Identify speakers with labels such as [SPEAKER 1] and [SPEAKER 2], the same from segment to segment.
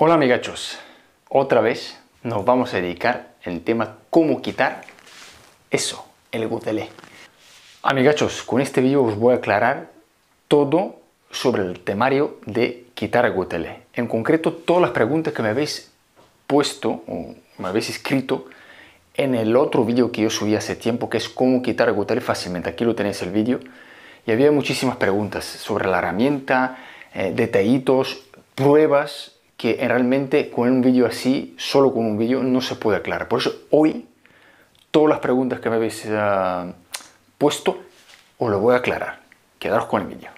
[SPEAKER 1] Hola amigachos, otra vez nos vamos a dedicar el tema cómo quitar eso, el gutelé. Amigachos, con este vídeo os voy a aclarar todo sobre el temario de quitar el gutelé. En concreto, todas las preguntas que me habéis puesto o me habéis escrito en el otro vídeo que yo subí hace tiempo, que es cómo quitar el gutelé fácilmente. Aquí lo tenéis el vídeo. Y había muchísimas preguntas sobre la herramienta, eh, detallitos, pruebas que realmente con un vídeo así, solo con un vídeo, no se puede aclarar. Por eso hoy todas las preguntas que me habéis eh, puesto os lo voy a aclarar. Quedaros con el vídeo.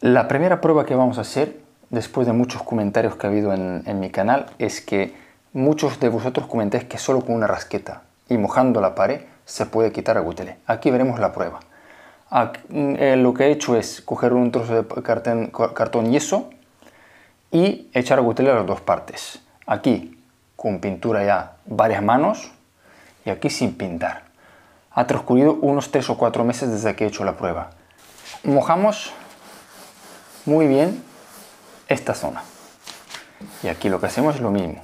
[SPEAKER 1] La primera prueba que vamos a hacer, después de muchos comentarios que ha habido en, en mi canal, es que muchos de vosotros comentáis que solo con una rasqueta y mojando la pared se puede quitar a gutele Aquí veremos la prueba. Mm, eh, lo que he hecho es coger un trozo de cartón, cartón yeso y echar a a las dos partes. Aquí con pintura ya varias manos y aquí sin pintar. Ha transcurrido unos 3 o 4 meses desde que he hecho la prueba. Mojamos muy bien esta zona. Y aquí lo que hacemos es lo mismo.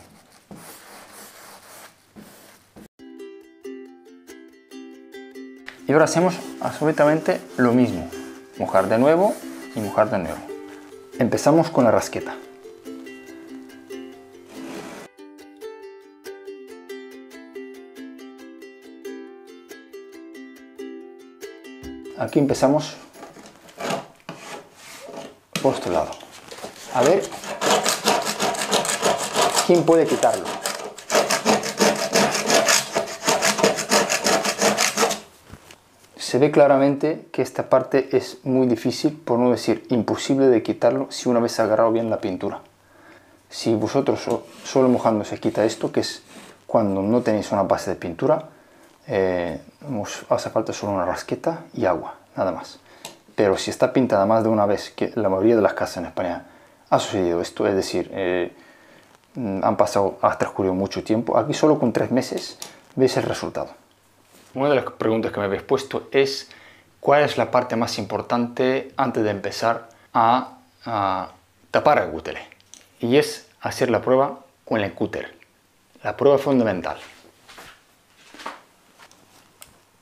[SPEAKER 1] Y ahora hacemos absolutamente lo mismo. Mojar de nuevo y mojar de nuevo. Empezamos con la rasqueta. Aquí empezamos por este lado. A ver quién puede quitarlo. se ve claramente que esta parte es muy difícil, por no decir imposible de quitarlo si una vez ha agarrado bien la pintura. Si vosotros solo mojando se quita esto, que es cuando no tenéis una base de pintura, eh, os hace falta solo una rasqueta y agua, nada más. Pero si está pintada más de una vez, que la mayoría de las casas en España ha sucedido esto, es decir, eh, mm, han pasado, ha transcurrido mucho tiempo, aquí solo con tres meses veis el resultado. Una de las preguntas que me habéis puesto es cuál es la parte más importante antes de empezar a, tapar el cútere. Y es hacer la prueba con el cúter. La prueba fundamental.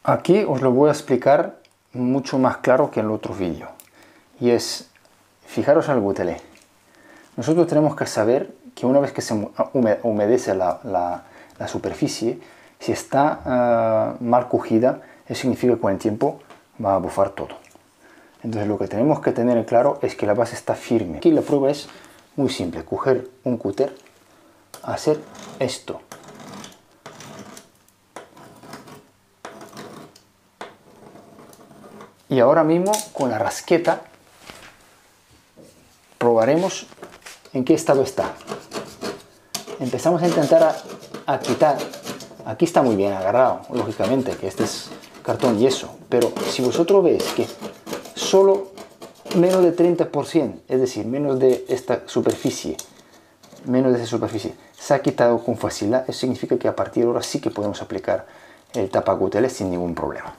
[SPEAKER 1] Aquí os lo voy a explicar mucho más claro que en el otro vídeo. Y es, fijaros al el Nosotros tenemos que saber que una vez que se humedece la superficie, si está eh, mal cogida, eso significa que con el tiempo va a bufar todo. Entonces lo que tenemos que tener en claro es que la base está firme. Aquí la prueba es muy simple, coger un cúter, hacer esto. Y ahora mismo con la rasqueta probaremos en qué estado está. Empezamos a intentar a quitar Aquí está muy bien agarrado, lógicamente, que este es cartón yeso. Pero si vosotros veis que solo menos de 30%, es decir, menos de esta superficie, menos de esa superficie, se ha quitado con facilidad, eso significa que a partir de ahora sí que podemos aplicar el tapacuteles sin ningún problema.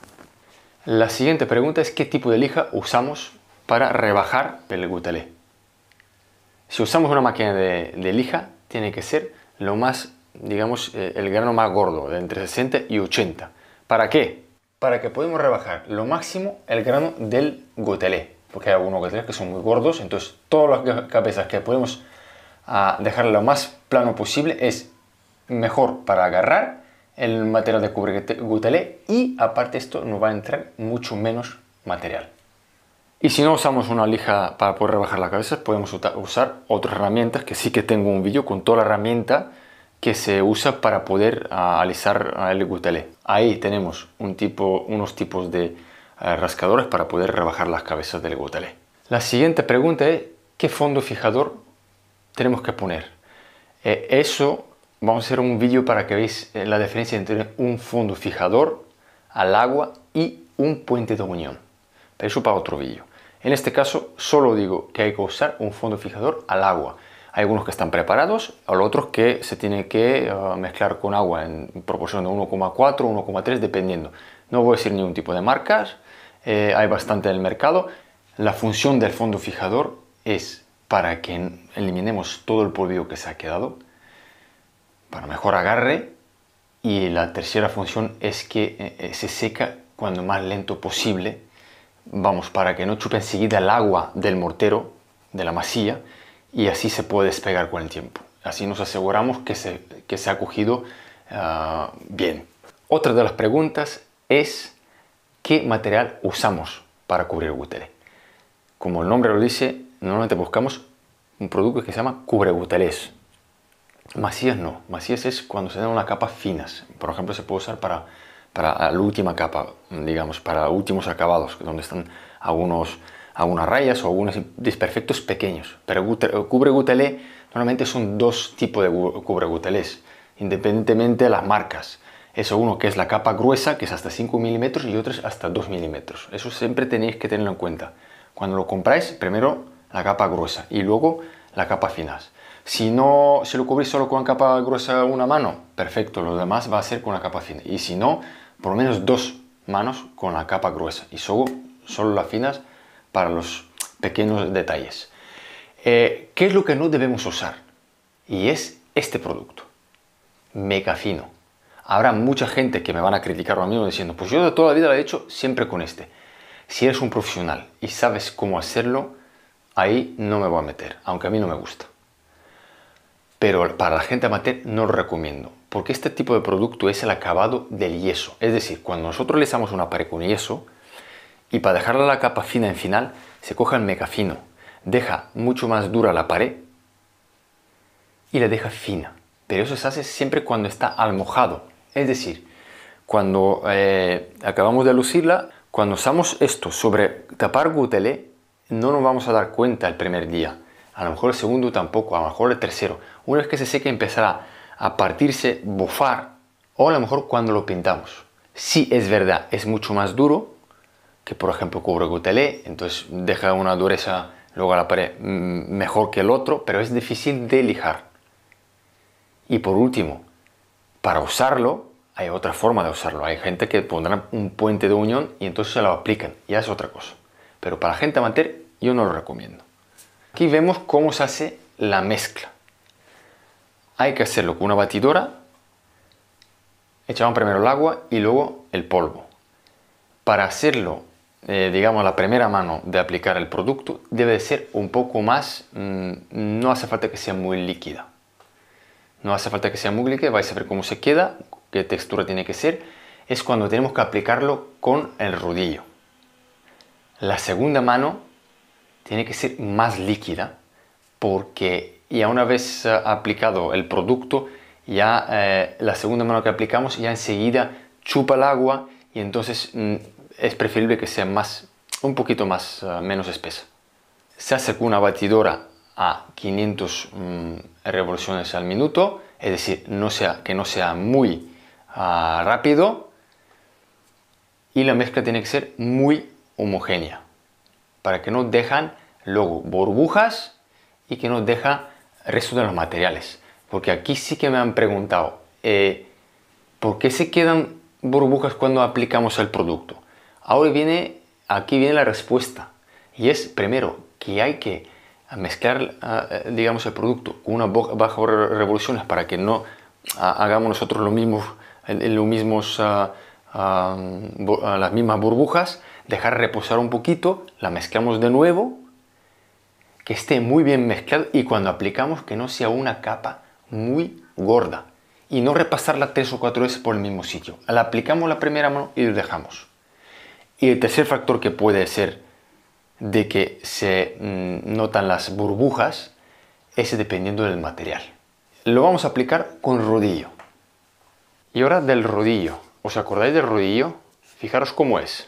[SPEAKER 1] La siguiente pregunta es qué tipo de lija usamos para rebajar el gutelé. Si usamos una máquina de, de lija, tiene que ser lo más digamos, eh, el grano más gordo, de entre 60 y 80. ¿Para qué? Para que podamos rebajar lo máximo el grano del gotelé, porque hay algunos gotelés que son muy gordos, entonces todas las cabezas que podemos ah, dejar lo más plano posible es mejor para agarrar el material de cubre gotelé y aparte esto nos va a entrar mucho menos material. Y si no usamos una lija para poder rebajar las cabezas podemos usar otras herramientas, que sí que tengo un vídeo con toda la herramienta que se usa para poder ah, alisar el gutelé. Ahí tenemos unos tipos de ah, rascadores para poder rebajar las cabezas del gutelé. La siguiente pregunta es ¿qué fondo fijador tenemos que poner? Eh, eso vamos a hacer un vídeo para que veáis eh, la diferencia entre un fondo fijador al agua y un puente de unión. Pero eso para otro vídeo. En este caso solo digo que hay que usar un fondo fijador al agua. Hay algunos que están preparados, otros que se tienen que eh, mezclar con agua en proporción de 1,4, 1,3 dependiendo. No voy a decir ningún tipo de marcas, eh, hay bastante en el mercado. La función del fondo fijador es para que eliminemos todo el polvo que se ha quedado, para mejor agarre y la tercera función es que eh, se seca cuando más lento posible, vamos, para que no chupe enseguida el agua del mortero, de la masilla, y así se puede despegar con el tiempo. Así nos aseguramos que se, se ha cogido ah, bien. Otra de las preguntas es qué material usamos para cubrir Gutele. Como el nombre lo dice, normalmente buscamos un producto que se llama cubre Masías Macías no, macías es cuando se dan unas capas finas. Por ejemplo, se puede usar para la última capa, digamos, para últimos acabados, donde están algunos algunas rayas o algunos desperfectos pequeños. Pero cubre gutelé normalmente son dos tipos de cubre independientemente de las marcas. Eso uno que es la capa gruesa, que es hasta 5 milímetros, y otro es hasta 2 milímetros. Eso siempre tenéis que tenerlo en cuenta. Cuando lo compráis, primero la capa gruesa y luego la capa fina. Si no, si lo cubrís solo con la capa gruesa una mano, perfecto, lo demás va a ser con la capa fina. Y si no, por lo menos dos manos con la capa gruesa y solo, solo las finas para los pequeños detalles. Eh, ¿Qué es lo que no debemos usar? Y es este producto, mega fino. Habrá mucha gente que me van a criticar a mí diciendo, pues yo de toda la vida lo he hecho siempre con este. Si eres un profesional y sabes cómo hacerlo, ahí no me voy a meter, aunque a mí no me gusta. Pero para la gente amateur no lo recomiendo, porque este tipo de producto es el acabado del yeso. Es decir, cuando nosotros le una pared con yeso, y para dejarla la capa fina en final, se coja el mega fino, deja mucho más dura la pared y la deja fina. Pero eso se hace siempre cuando está al Es decir, cuando eh, acabamos de lucirla, cuando usamos esto sobre tapar gutelé, no nos vamos a dar cuenta el primer día. A lo mejor el segundo tampoco, a lo mejor el tercero. Una vez que se seque empezará a partirse, bufar, o a lo mejor cuando lo pintamos. sí, es verdad, es mucho más duro, que por ejemplo cubre Gutelé, entonces deja una dureza luego a la pared mm, mejor que el otro, pero es difícil de lijar. Y por último, para usarlo hay otra forma de usarlo. Hay gente que pondrá un puente de unión y entonces se lo aplican, ya es otra cosa. Pero para gente amateur yo no lo recomiendo. Aquí vemos cómo se hace la mezcla. Hay que hacerlo con una batidora, echamos primero el agua y luego el polvo. Para hacerlo eh, digamos, la primera mano de aplicar el producto debe ser un poco más, mm, no hace falta que sea muy líquida. No hace falta que sea muy líquida, vais a ver cómo se queda, qué textura tiene que ser. Es cuando tenemos que aplicarlo con el rodillo. La segunda mano tiene que ser más líquida porque ya una vez aplicado el producto, ya eh, la segunda mano que aplicamos ya enseguida chupa el agua y entonces mm, es preferible que sea más, un poquito más, eh, menos espesa. Se hace con una batidora a 500 mm, revoluciones al minuto, es decir, no sea, que no sea muy ah, rápido y la mezcla tiene que ser muy homogénea para que no dejan luego burbujas y que no deja resto de los materiales. Porque aquí sí que me han preguntado, eh, ¿por qué se quedan burbujas cuando aplicamos el producto? Ahora viene, aquí viene la respuesta. Y es, primero, que hay que mezclar, ah, eh, digamos, el producto con unas bajas revoluciones para que no ah, hagamos nosotros lo mismo, mismos, ah, las mismas burbujas, dejar reposar un poquito, la mezclamos de nuevo, que esté muy bien mezclado y cuando aplicamos que no sea una capa muy gorda y no repasarla tres o cuatro veces por el mismo sitio. La aplicamos la primera mano y lo dejamos. Y el tercer factor que puede ser de que se mm, notan las burbujas es dependiendo del material. Lo vamos a aplicar con rodillo. Y ahora del rodillo. ¿Os acordáis del rodillo? Fijaros cómo es.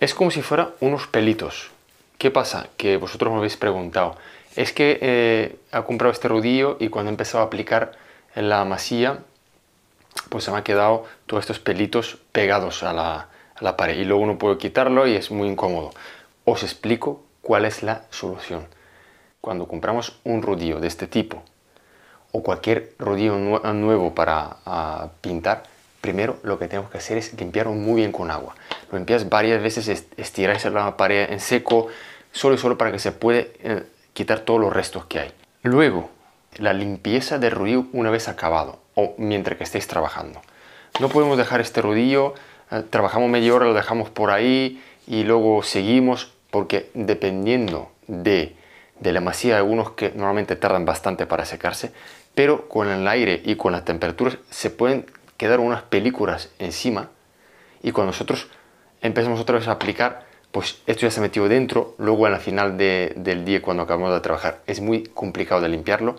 [SPEAKER 1] Es como si fuera unos pelitos. ¿Qué pasa? Que vosotros me habéis preguntado. Es que eh, ha comprado este rodillo y cuando he empezado a aplicar en la masilla pues se me han quedado todos estos pelitos pegados a la, pared y luego no puedo quitarlo y es muy incómodo. Os explico cuál es la solución. Cuando compramos un rodillo de este tipo o cualquier rodillo nuevo para pintar, primero lo que tenemos que hacer es limpiarlo muy bien con agua. Lo limpias varias veces, estiráis la pared en seco, solo y solo para que se pueda eh, quitar todos los restos que hay. Luego, la limpieza del rodillo una vez acabado mientras que estéis trabajando. No podemos dejar este rodillo, eh, trabajamos media hora, lo dejamos por ahí y luego seguimos porque dependiendo de, de la masía, algunos que normalmente tardan bastante para secarse, pero con el aire y con las temperaturas se pueden quedar unas películas encima y cuando nosotros empezamos otra vez a aplicar, pues esto ya se metido dentro, luego en la final de, del día cuando acabamos de trabajar es muy complicado de limpiarlo,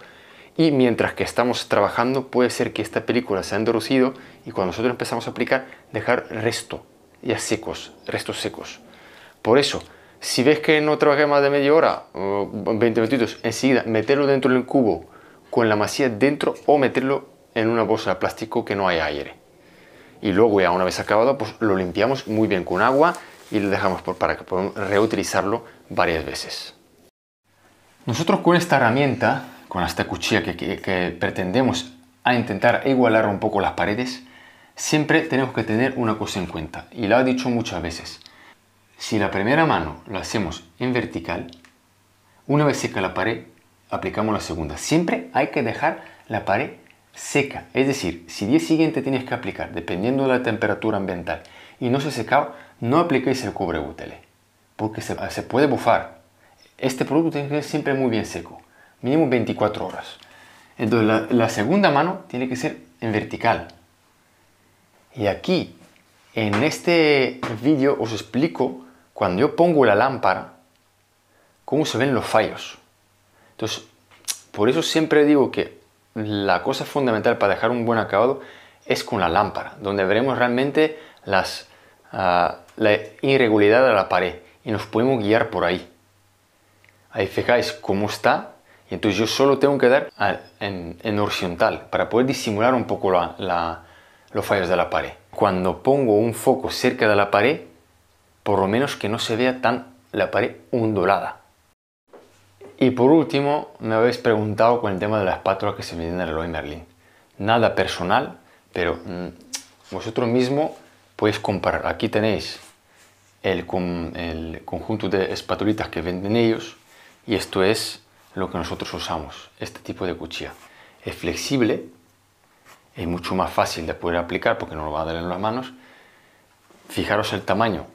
[SPEAKER 1] y mientras que estamos trabajando puede ser que esta película se ha endurecido y cuando nosotros empezamos a aplicar dejar resto, ya secos, restos secos. Por eso, si ves que no trabajé más de media hora, 20 minutitos, enseguida meterlo dentro del cubo con la masía dentro o meterlo en una bolsa de plástico que no haya aire. Y luego ya una vez acabado, pues lo limpiamos muy bien con agua y lo dejamos por, para que podamos reutilizarlo varias veces. Nosotros con esta herramienta con esta cuchilla que, pretendemos a intentar igualar un poco las paredes, siempre tenemos que tener una cosa en cuenta, y lo he dicho muchas veces. Si la primera mano la hacemos en vertical, una vez seca la pared, aplicamos la segunda. Siempre hay que dejar la pared seca. Es decir, si día siguiente tienes que aplicar, dependiendo de la temperatura ambiental, y no se ha no apliquéis el cubre porque se, se puede bufar. Este producto tiene que ser siempre muy bien seco mínimo 24 horas. Entonces la, segunda mano tiene que ser en vertical. Y aquí, en este vídeo, os explico cuando yo pongo la lámpara, cómo se ven los fallos. Entonces, por eso siempre digo que la cosa fundamental para dejar un buen acabado es con la lámpara, donde veremos realmente las, ah, la irregularidad de la pared y nos podemos guiar por ahí. Ahí fijáis cómo está entonces yo solo tengo que dar en, horizontal para poder disimular un poco los fallos de la pared. Cuando pongo un foco cerca de la pared, por lo menos que no se vea tan la pared ondulada. Y por último, me habéis preguntado con el tema de la espátula que se venden en el Merlin. Nada personal, pero mm, vosotros mismos podéis comparar. Aquí tenéis el, el conjunto de espatulitas que venden ellos y esto es lo que nosotros usamos, este tipo de cuchilla. Es flexible, es mucho más fácil de poder aplicar porque no lo va a dar en las manos. Fijaros el tamaño,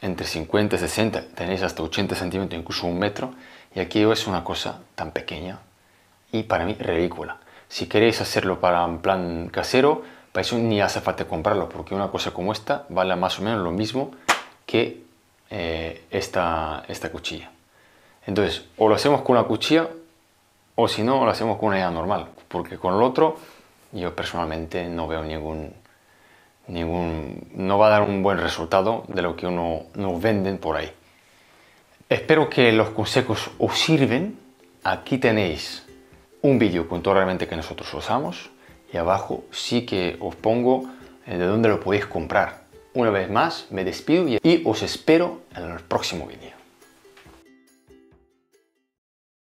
[SPEAKER 1] entre 50 y 60, tenéis hasta 80 centímetros, incluso un metro, y aquí es una cosa tan pequeña y para mí ridícula. Si queréis hacerlo para un plan casero, para eso ni hace falta comprarlo, porque una cosa como esta vale más o menos lo mismo que eh, esta, esta cuchilla. Entonces, o lo hacemos con una cuchilla o si no, lo hacemos con una idea normal, porque con el otro yo personalmente no veo ningún, ningún, no va a dar un buen resultado de lo que uno nos venden por ahí. Espero que los consejos os sirven. Aquí tenéis un vídeo con todo realmente que nosotros usamos y abajo sí que os pongo eh, de dónde lo podéis comprar. Una vez más, me despido y os espero en el próximo vídeo.